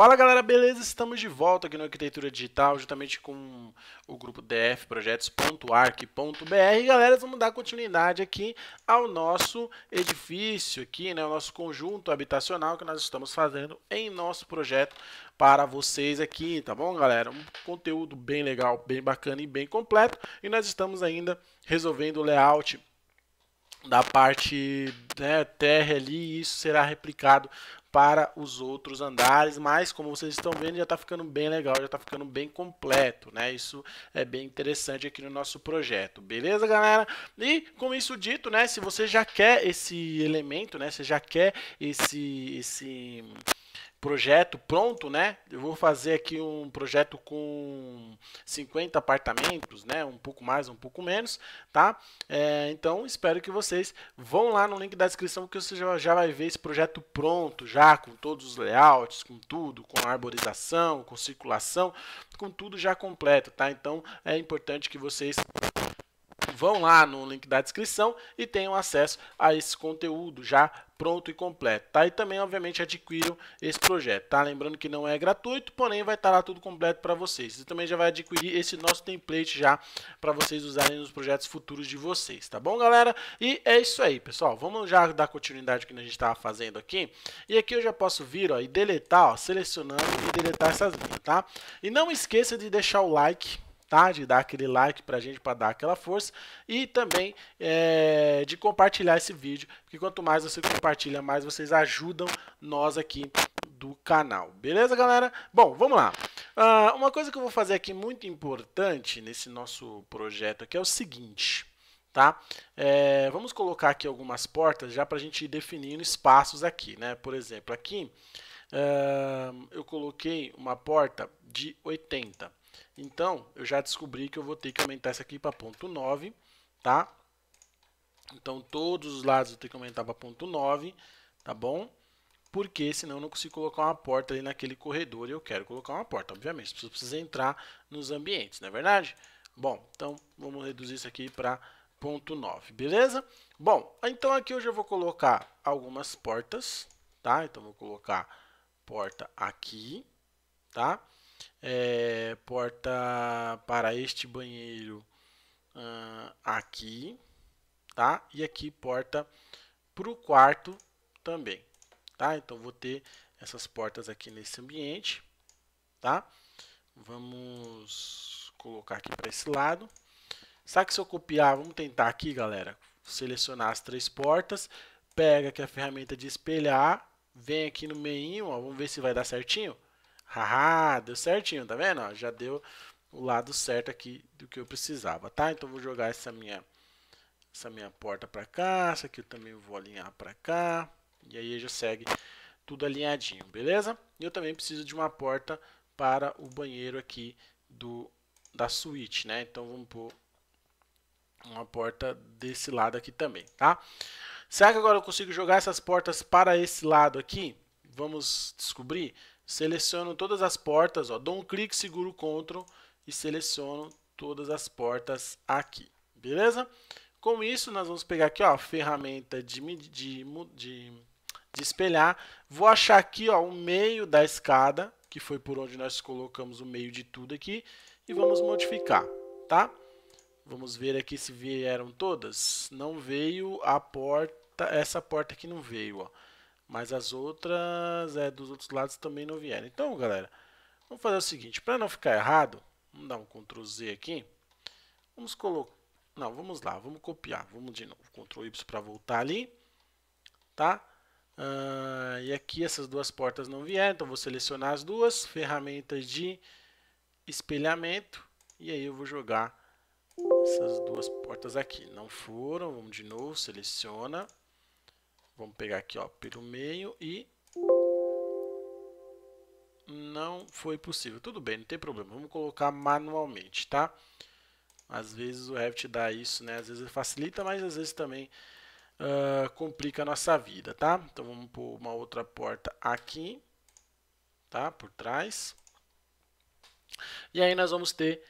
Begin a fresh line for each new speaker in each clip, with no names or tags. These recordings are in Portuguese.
Fala galera, beleza? Estamos de volta aqui no Arquitetura Digital, justamente com o grupo dfprojetos.arc.br. Galera, vamos dar continuidade aqui ao nosso edifício aqui, né, o nosso conjunto habitacional que nós estamos fazendo em nosso projeto para vocês aqui, tá bom, galera? Um conteúdo bem legal, bem bacana e bem completo. E nós estamos ainda resolvendo o layout da parte né, terra ali, e isso será replicado para os outros andares, mas como vocês estão vendo, já está ficando bem legal, já está ficando bem completo, né? Isso é bem interessante aqui no nosso projeto, beleza, galera? E com isso dito, né, se você já quer esse elemento, né, você já quer esse esse projeto pronto, né? Eu vou fazer aqui um projeto com 50 apartamentos, né? Um pouco mais, um pouco menos, tá? É, então, espero que vocês vão lá no link da descrição que você já, já vai ver esse projeto pronto, já com todos os layouts, com tudo, com arborização, com circulação, com tudo já completo, tá? Então, é importante que vocês vão lá no link da descrição e tenham acesso a esse conteúdo já pronto e completo, tá? E também, obviamente, adquiram esse projeto, tá? Lembrando que não é gratuito, porém vai estar lá tudo completo para vocês. e também já vai adquirir esse nosso template já para vocês usarem nos projetos futuros de vocês, tá bom, galera? E é isso aí, pessoal. Vamos já dar continuidade que a gente estava fazendo aqui. E aqui eu já posso vir, ó, e deletar, ó, selecionando e deletar essas linhas, tá? E não esqueça de deixar o like, de dar aquele like pra gente, para dar aquela força e também é, de compartilhar esse vídeo, porque quanto mais você compartilha, mais vocês ajudam nós aqui do canal. Beleza, galera? Bom, vamos lá. Uh, uma coisa que eu vou fazer aqui muito importante nesse nosso projeto aqui é o seguinte, tá? É, vamos colocar aqui algumas portas já para a gente ir definindo espaços aqui, né? Por exemplo, aqui uh, eu coloquei uma porta de 80. Então, eu já descobri que eu vou ter que aumentar isso aqui para ponto 9, tá? Então, todos os lados eu tenho que aumentar para ponto 9, tá bom? Porque senão eu não consigo colocar uma porta ali naquele corredor e eu quero colocar uma porta, obviamente. Você precisa entrar nos ambientes, não é verdade? Bom, então vamos reduzir isso aqui para ponto 9, beleza? Bom, então aqui eu já vou colocar algumas portas, tá? Então, vou colocar porta aqui, Tá? é, porta para este banheiro uh, aqui, tá? E aqui porta para o quarto também, tá? Então vou ter essas portas aqui nesse ambiente, tá? Vamos colocar aqui para esse lado. Sabe que se eu copiar, vamos tentar aqui, galera, selecionar as três portas, pega aqui a ferramenta de espelhar, vem aqui no meio, ó, vamos ver se vai dar certinho. Haha, deu certinho, tá vendo? já deu o lado certo aqui do que eu precisava, tá? Então vou jogar essa minha essa minha porta para cá, essa aqui eu também vou alinhar para cá, e aí já segue tudo alinhadinho, beleza? E eu também preciso de uma porta para o banheiro aqui do da suíte, né? Então vamos pôr uma porta desse lado aqui também, tá? Será que agora eu consigo jogar essas portas para esse lado aqui? Vamos descobrir? seleciono todas as portas, ó, dou um clique, seguro Ctrl e seleciono todas as portas aqui, beleza? Com isso, nós vamos pegar aqui, ó, ferramenta de, de, de, de espelhar, vou achar aqui, ó, o meio da escada, que foi por onde nós colocamos o meio de tudo aqui, e vamos modificar, tá? Vamos ver aqui se vieram todas, não veio a porta, essa porta aqui não veio, ó. Mas as outras, é, dos outros lados também não vieram. Então, galera, vamos fazer o seguinte. Para não ficar errado, vamos dar um Ctrl Z aqui. Vamos colocar... Não, vamos lá, vamos copiar. Vamos de novo. Ctrl Y para voltar ali. Tá? Ah, e aqui essas duas portas não vieram, então vou selecionar as duas. Ferramentas de espelhamento. E aí eu vou jogar essas duas portas aqui. Não foram, vamos de novo, seleciona. Vamos pegar aqui, ó, pelo meio e não foi possível. Tudo bem, não tem problema. Vamos colocar manualmente, tá? Às vezes o Revit dá isso, né? Às vezes facilita, mas às vezes também uh, complica a nossa vida, tá? Então vamos pôr uma outra porta aqui, tá? Por trás. E aí nós vamos ter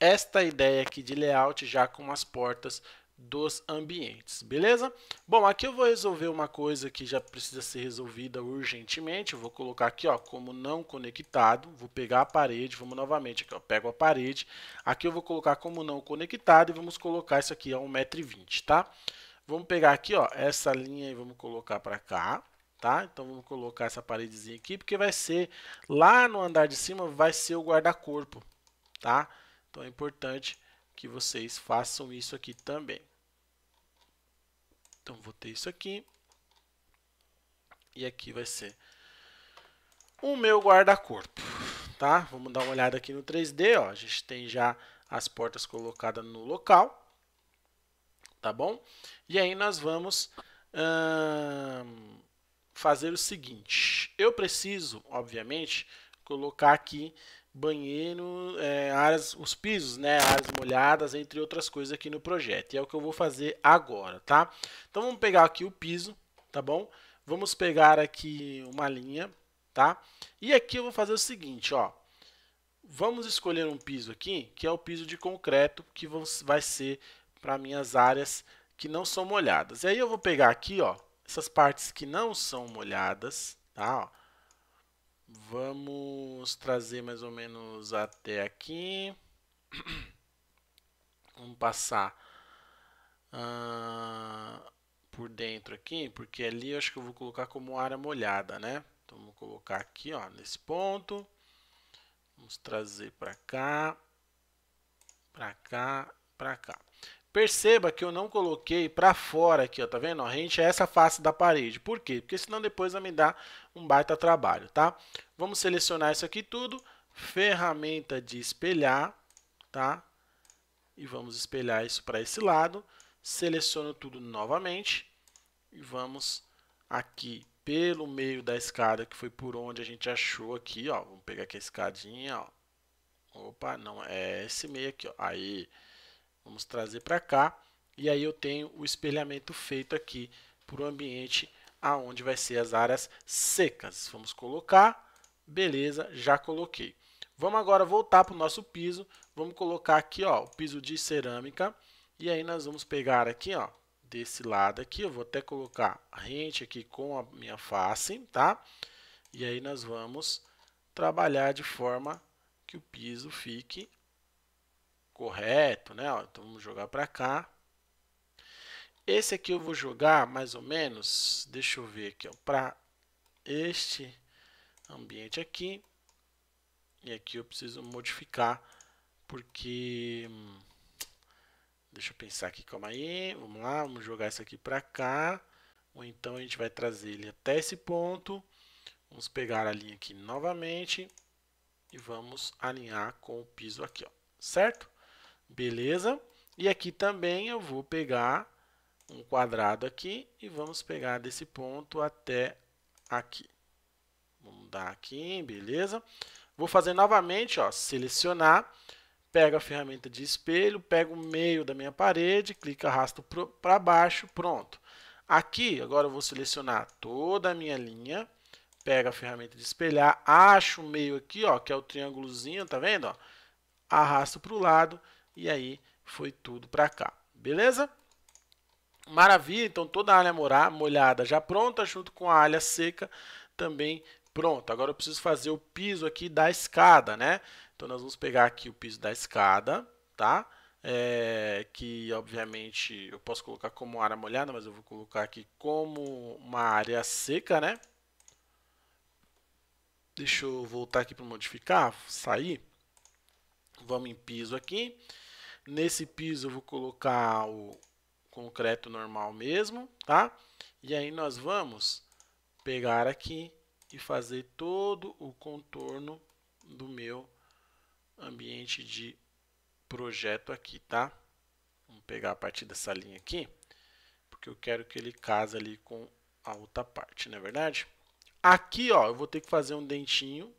esta ideia aqui de layout já com as portas dos ambientes, beleza? Bom, aqui eu vou resolver uma coisa que já precisa ser resolvida urgentemente, eu vou colocar aqui, ó, como não conectado, vou pegar a parede, vamos novamente aqui, ó, pego a parede, aqui eu vou colocar como não conectado e vamos colocar isso aqui a 1,20m, tá? Vamos pegar aqui, ó, essa linha e vamos colocar para cá, tá? Então vamos colocar essa paredezinha aqui, porque vai ser, lá no andar de cima vai ser o guarda-corpo, tá? Então é importante que vocês façam isso aqui também. Então vou ter isso aqui. E aqui vai ser o meu guarda-corpo, tá? Vamos dar uma olhada aqui no 3D, ó. A gente tem já as portas colocadas no local, tá bom? E aí nós vamos hum, fazer o seguinte. Eu preciso, obviamente, colocar aqui banheiro, é, áreas, os pisos, né, áreas molhadas, entre outras coisas aqui no projeto. E é o que eu vou fazer agora, tá? Então vamos pegar aqui o piso, tá bom? Vamos pegar aqui uma linha, tá? E aqui eu vou fazer o seguinte, ó. Vamos escolher um piso aqui, que é o piso de concreto, que vai ser para minhas áreas que não são molhadas. E aí eu vou pegar aqui, ó, essas partes que não são molhadas, tá? Ó Vamos trazer mais ou menos até aqui. Vamos passar ah, por dentro aqui, porque ali eu acho que eu vou colocar como área molhada, né? Então, vou colocar aqui, ó, nesse ponto. Vamos trazer para cá, para cá para cá. Perceba que eu não coloquei para fora aqui, ó, tá vendo? A rente a é essa face da parede. Por quê? Porque senão depois vai me dar um baita trabalho, tá? Vamos selecionar isso aqui tudo, ferramenta de espelhar, tá? E vamos espelhar isso para esse lado. Seleciono tudo novamente e vamos aqui pelo meio da escada, que foi por onde a gente achou aqui, ó. Vamos pegar aqui a escadinha, ó. Opa, não, é esse meio aqui, ó. Aí, Vamos trazer para cá. E aí eu tenho o espelhamento feito aqui para o ambiente aonde vai ser as áreas secas. Vamos colocar. Beleza, já coloquei. Vamos agora voltar para o nosso piso. Vamos colocar aqui ó, o piso de cerâmica. E aí nós vamos pegar aqui ó, desse lado aqui. Eu vou até colocar a rente aqui com a minha face, tá? E aí nós vamos trabalhar de forma que o piso fique correto, né? Ó, então vamos jogar para cá. Esse aqui eu vou jogar mais ou menos, deixa eu ver aqui, para este ambiente aqui. E aqui eu preciso modificar, porque... Hum, deixa eu pensar aqui, calma aí. Vamos lá, vamos jogar isso aqui para cá. Ou então a gente vai trazer ele até esse ponto. Vamos pegar a linha aqui novamente. E vamos alinhar com o piso aqui, ó. Certo? Beleza? E aqui também eu vou pegar um quadrado aqui e vamos pegar desse ponto até aqui. Vamos dar aqui, beleza? Vou fazer novamente, ó, selecionar, pego a ferramenta de espelho, pego o meio da minha parede, clico, arrasto para baixo, pronto. Aqui, agora eu vou selecionar toda a minha linha, pego a ferramenta de espelhar, acho o meio aqui, ó, que é o triângulozinho, tá vendo? Ó? Arrasto para o lado e aí foi tudo para cá, beleza? Maravilha, então toda a alha molhada já pronta, junto com a alha seca também pronta. Agora eu preciso fazer o piso aqui da escada, né? Então nós vamos pegar aqui o piso da escada, tá? É, que obviamente eu posso colocar como área molhada, mas eu vou colocar aqui como uma área seca, né? Deixa eu voltar aqui para modificar, sair. Vamos em piso aqui. Nesse piso eu vou colocar o concreto normal mesmo, tá? E aí nós vamos pegar aqui e fazer todo o contorno do meu ambiente de projeto aqui, tá? Vamos pegar a partir dessa linha aqui, porque eu quero que ele case ali com a outra parte, não é verdade? Aqui, ó, eu vou ter que fazer um dentinho,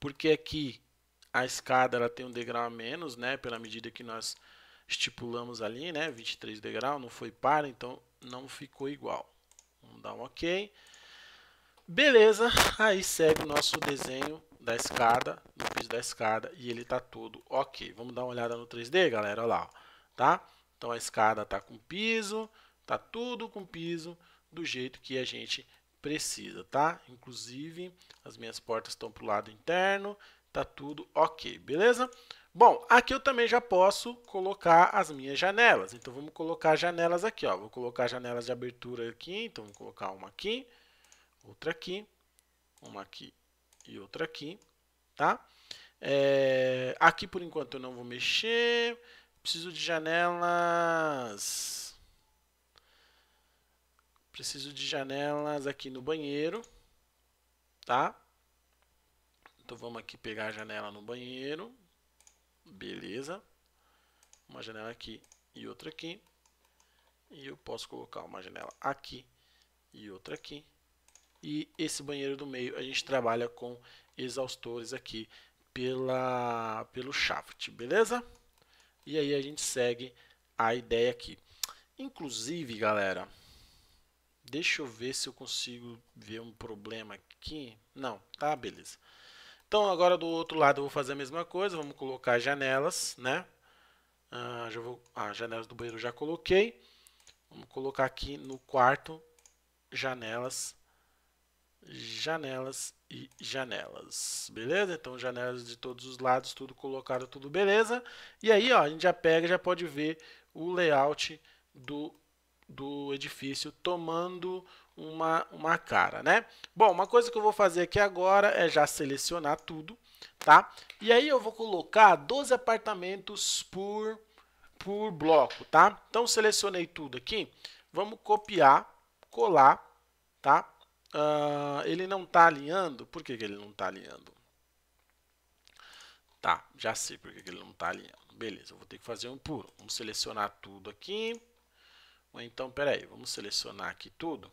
porque aqui a escada ela tem um degrau a menos, né? Pela medida que nós estipulamos ali, né? 23 degrau, não foi par, então não ficou igual. Vamos dar um OK. Beleza, aí segue o nosso desenho da escada, do piso da escada, e ele tá todo ok. Vamos dar uma olhada no 3D, galera, olha lá, tá? Então a escada tá com piso, tá tudo com piso, do jeito que a gente precisa, tá? Inclusive, as minhas portas estão pro lado interno, Tá tudo ok, beleza? Bom, aqui eu também já posso colocar as minhas janelas. Então, vamos colocar janelas aqui. Ó. Vou colocar janelas de abertura aqui. Então, vou colocar uma aqui, outra aqui, uma aqui e outra aqui. Tá? É... Aqui, por enquanto, eu não vou mexer. Preciso de janelas... Preciso de janelas aqui no banheiro. Tá? Então vamos aqui pegar a janela no banheiro. Beleza. Uma janela aqui e outra aqui. E eu posso colocar uma janela aqui e outra aqui. E esse banheiro do meio a gente trabalha com exaustores aqui pela, pelo shaft, beleza? E aí a gente segue a ideia aqui. Inclusive, galera, deixa eu ver se eu consigo ver um problema aqui. Não, tá, beleza. Então, agora do outro lado eu vou fazer a mesma coisa, vamos colocar janelas, né? Ah, já vou, ah, janelas do banheiro já coloquei. Vamos colocar aqui no quarto, janelas, janelas e janelas, beleza? Então, janelas de todos os lados, tudo colocado, tudo beleza. E aí, ó, a gente já pega, já pode ver o layout do, do edifício tomando uma, uma cara, né? Bom, uma coisa que eu vou fazer aqui agora é já selecionar tudo, tá? E aí eu vou colocar 12 apartamentos por, por bloco, tá? Então, selecionei tudo aqui. Vamos copiar, colar, tá? Uh, ele não está alinhando. Por que, que ele não está alinhando? Tá, já sei por que, que ele não está alinhando. Beleza, eu vou ter que fazer um puro. Vamos selecionar tudo aqui. Ou então, peraí, vamos selecionar aqui tudo.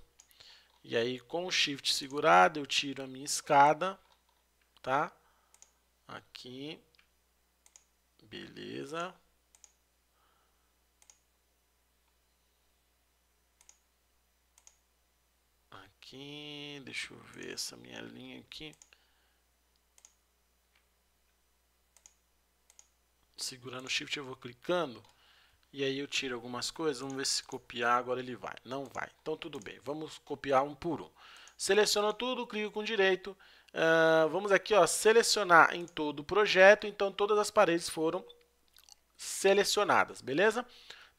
E aí, com o Shift segurado, eu tiro a minha escada, tá? Aqui. Beleza. Aqui, deixa eu ver essa minha linha aqui. Segurando o Shift eu vou clicando. E aí eu tiro algumas coisas, vamos ver se copiar agora ele vai. Não vai, então tudo bem, vamos copiar um por um. Seleciono tudo, clico com direito. Uh, vamos aqui, ó, selecionar em todo o projeto, então todas as paredes foram selecionadas, beleza?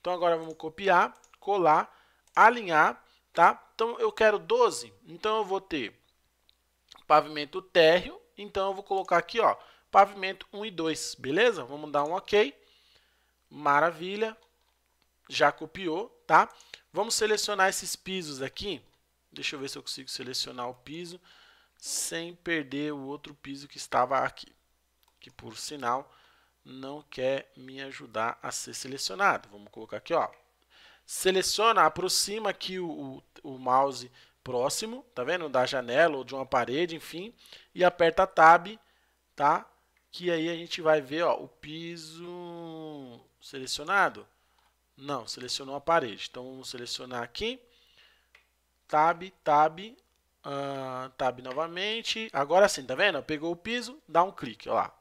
Então agora vamos copiar, colar, alinhar, tá? Então eu quero 12, então eu vou ter pavimento térreo, então eu vou colocar aqui, ó, pavimento 1 e 2, beleza? Vamos dar um OK. Maravilha. Já copiou, tá? Vamos selecionar esses pisos aqui. Deixa eu ver se eu consigo selecionar o piso sem perder o outro piso que estava aqui. Que, por sinal, não quer me ajudar a ser selecionado. Vamos colocar aqui, ó. Seleciona, aproxima aqui o, o, o mouse próximo, tá vendo? Da janela ou de uma parede, enfim. E aperta Tab, tá? Que aí a gente vai ver, ó, o piso selecionado? Não, selecionou a parede. Então vamos selecionar aqui. Tab, tab, uh, tab novamente. Agora sim, tá vendo? Pegou o piso, dá um clique, ó lá.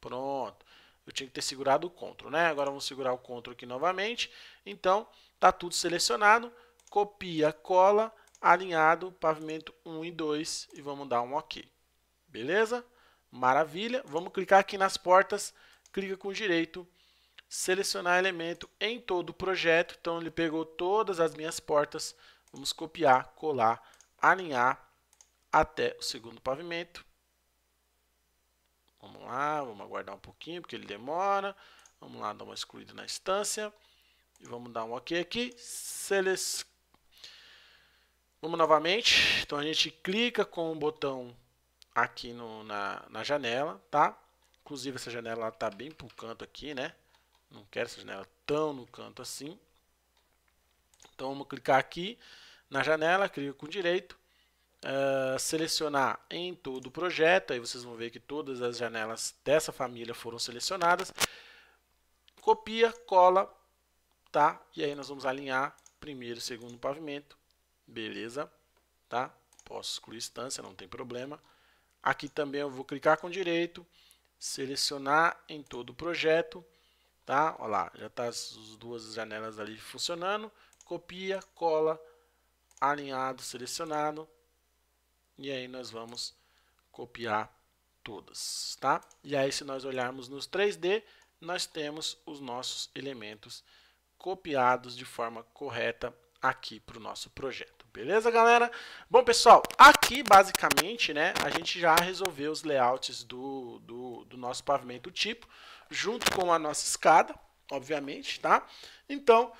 Pronto. Eu tinha que ter segurado o CTRL, né? Agora vamos segurar o CTRL aqui novamente. Então, tá tudo selecionado. Copia, cola, alinhado, pavimento 1 e 2 e vamos dar um OK. Beleza? Maravilha. Vamos clicar aqui nas portas, clica com direito selecionar elemento em todo o projeto. Então, ele pegou todas as minhas portas. Vamos copiar, colar, alinhar até o segundo pavimento. Vamos lá, vamos aguardar um pouquinho, porque ele demora. Vamos lá, dar uma excluída na instância. E vamos dar um OK aqui. Selec... Vamos novamente. Então, a gente clica com o botão aqui no, na, na janela, tá? Inclusive, essa janela está bem para o canto aqui, né? Não quero essa janela tão no canto assim. Então vamos clicar aqui na janela, clica com direito, uh, selecionar em todo o projeto, aí vocês vão ver que todas as janelas dessa família foram selecionadas. Copia, cola, tá? E aí nós vamos alinhar primeiro e segundo pavimento, beleza, tá? Posso excluir instância, não tem problema. Aqui também eu vou clicar com direito, selecionar em todo o projeto, tá? Olha lá, já tá as duas janelas ali funcionando. Copia, cola, alinhado, selecionado. E aí nós vamos copiar todas, tá? E aí se nós olharmos nos 3D, nós temos os nossos elementos copiados de forma correta aqui para o nosso projeto. Beleza, galera? Bom, pessoal, aqui basicamente, né, a gente já resolveu os layouts do, do do, nosso pavimento tipo, junto com a nossa escada, obviamente, tá? Então,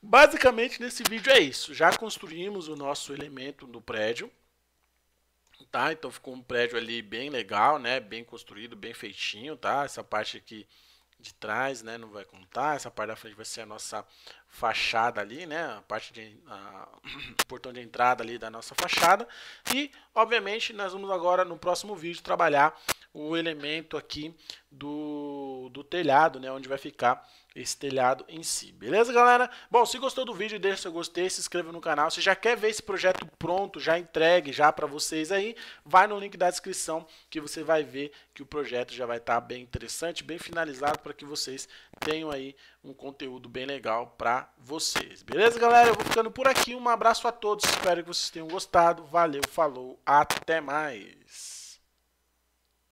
basicamente nesse vídeo é isso. Já construímos o nosso elemento do prédio, tá? Então ficou um prédio ali bem legal, né? Bem construído, bem feitinho, tá? Essa parte aqui de trás, né? Não vai contar. Essa parte da frente vai ser a nossa fachada ali, né? A parte de a, portão de entrada ali da nossa fachada. E, obviamente, nós vamos agora no próximo vídeo trabalhar o elemento aqui do, do telhado, né? Onde vai ficar esse telhado em si. Beleza, galera? Bom, se gostou do vídeo, deixa seu gostei, se inscreva no canal. Se já quer ver esse projeto pronto, já entregue já para vocês aí, vai no link da descrição que você vai ver que o projeto já vai estar tá bem interessante, bem finalizado para que vocês tenham aí um conteúdo bem legal para vocês. Beleza, galera? Eu vou ficando por aqui. Um abraço a todos. Espero que vocês tenham gostado. Valeu, falou, até mais.